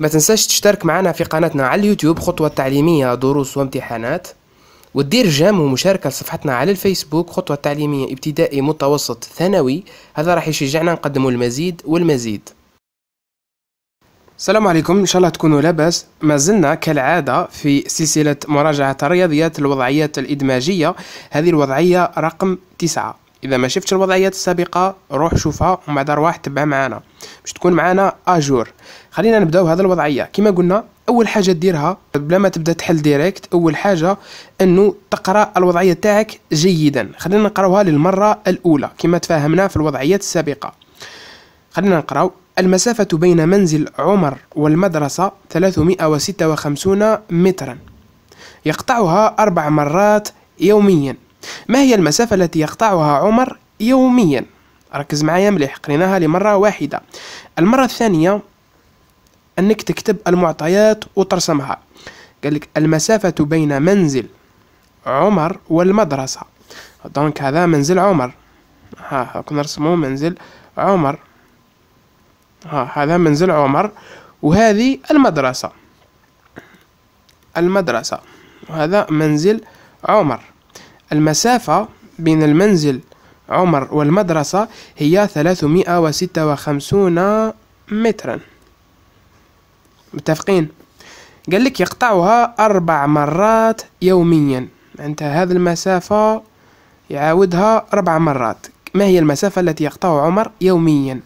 ما تنساش تشترك معنا في قناتنا على اليوتيوب خطوة تعليمية دروس وامتحانات ودير جام ومشاركة لصفحتنا على الفيسبوك خطوة تعليمية ابتدائي متوسط ثانوي هذا راح يشجعنا نقدم المزيد والمزيد السلام عليكم ان شاء الله تكونوا لاباس ما زلنا كالعاده في سلسله مراجعه الرياضيات الوضعيات الادماجيه هذه الوضعيه رقم تسعه اذا ما شفتش الوضعيات السابقه روح شوفها ومن بعد ارواح تبع معنا باش تكون معنا اجور خلينا نبداو هذا الوضعيه كما قلنا اول حاجه ديرها بلا ما تبدا تحل ديريكت اول حاجه انه تقرا الوضعيه تاعك جيدا خلينا نقراوها للمره الاولى كما تفاهمنا في الوضعيات السابقه خلينا نقراو المسافة بين منزل عمر والمدرسة 356 مترا يقطعها أربع مرات يوميا ما هي المسافة التي يقطعها عمر يوميا ركز معايا مليح قريناها لمرة واحدة المرة الثانية أنك تكتب المعطيات وترسمها قال لك المسافة بين منزل عمر والمدرسة دونك هذا منزل عمر ها نرسمو منزل عمر ها هذا منزل عمر وهذه المدرسة المدرسة وهذا منزل عمر المسافة بين المنزل عمر والمدرسة هي 356 مترا متفقين قال لك يقطعها أربع مرات يوميا أنت هذه المسافة يعاودها أربع مرات ما هي المسافة التي يقطعها عمر يوميا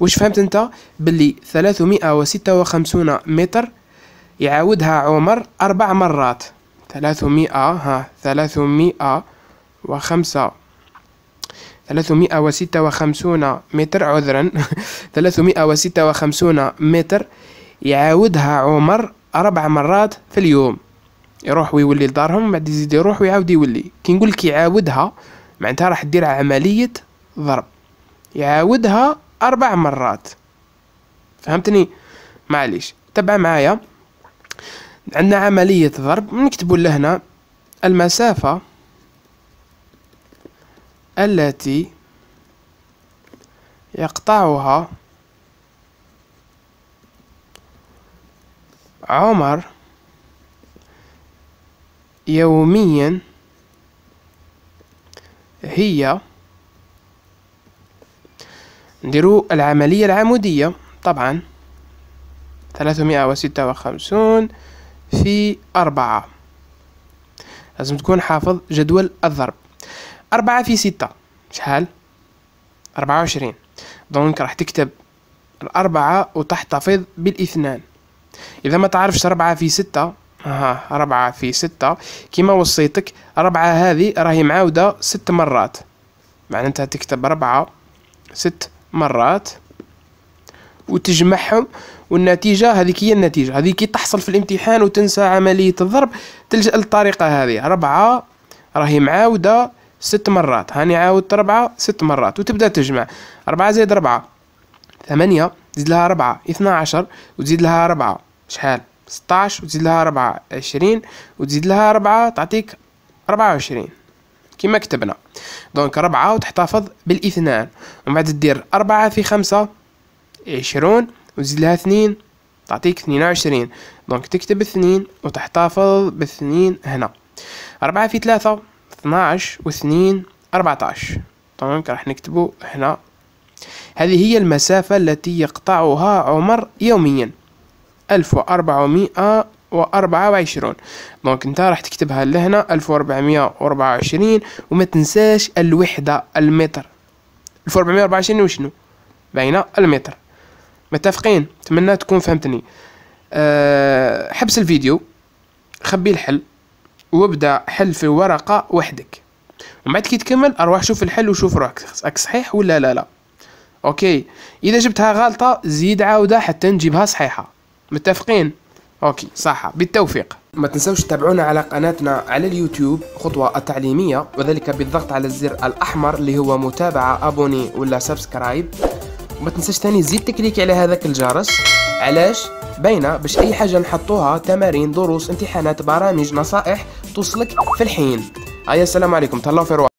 وش فهمت أنت باللي 356 متر يعاودها عمر أربع مرات ثلاثمائة ها ثلاثمائة وخمسة ثلاثمائة وستة وخمسون متر عذرا ثلاثمائة وستة وخمسون متر يعاودها عمر أربع مرات في اليوم يروح ويولي لدارهم بعد يزيد يروح ويعاود يولي كي نقول يعاودها معناتها راح دير عملية ضرب يعاودها أربع مرات فهمتني معليش تبع معايا عندنا عملية ضرب نكتب لهنا المسافة التي يقطعها عمر يوميا هي نديرو العملية العمودية طبعا ثلاثمائة وستة وخمسون في أربعة لازم تكون حافظ جدول الضرب أربعة في ستة شحال أربعة وعشرين دونك راح تكتب الأربعة وتحتفظ بالإثنان إذا ما تعرفش أربعة في ستة ها أربعة في ستة كيما وصيتك أربعة هذه راهي معاودة ست مرات معناتها تكتب أربعة ست مرات وتجمعهم والنتيجه هذيك هي النتيجه هذيك كي تحصل في الامتحان وتنسى عمليه الضرب تلجا للطريقه هذه ربعه راهي معاوده ست مرات هاني عاودت ربعه ست مرات وتبدا تجمع ربعه زائد ربعه ثمانية زيد لها ربعة اثنا عشر وتزيد لها ربعة شحال ستاش وتزيد لها ربعة عشرين وتزيد لها ربعة تعطيك ربعة وعشرين كما كتبنا دونك ربعة وتحتفظ بالاثنان ومن بعد دير أربعة في خمسة عشرون وزيد لها اثنين تعطيك اثنين وعشرين دونك تكتب اثنين وتحتفظ باثنين هنا أربعة في ثلاثة اثناش واثنين أربعتاش دونك راح نكتبو هنا هذه هي المسافة التي يقطعها عمر يوميا ألف وأربعمائة وأربعة وعشرون دونك انت راح تكتبها لهنا ألف وأربعمائة وأربعة وعشرين وما تنساش الوحدة المتر ألف وأربعمائة وأربعة وعشرين وشنو باينة المتر متفقين نتمنى تكون فهمتني أه حبس الفيديو خبي الحل وابدا حل في ورقه وحدك ومن بعد كي تكمل اروح شوف الحل وشوف روحك راك صحيح ولا لا لا اوكي اذا جبتها غلطه زيد عاوده حتى نجيبها صحيحه متفقين اوكي صح بالتوفيق ما تنسوش تتابعونا على قناتنا على اليوتيوب خطوة التعليمية وذلك بالضغط على الزر الأحمر اللي هو متابعة أبوني ولا سبسكرايب وما تنساش ثاني زيد تكليكي على هذاك الجرس علاش باينه باش اي حاجه نحطوها تمارين دروس امتحانات برامج نصائح توصلك في الحين هيا السلام عليكم تهلاو في روح.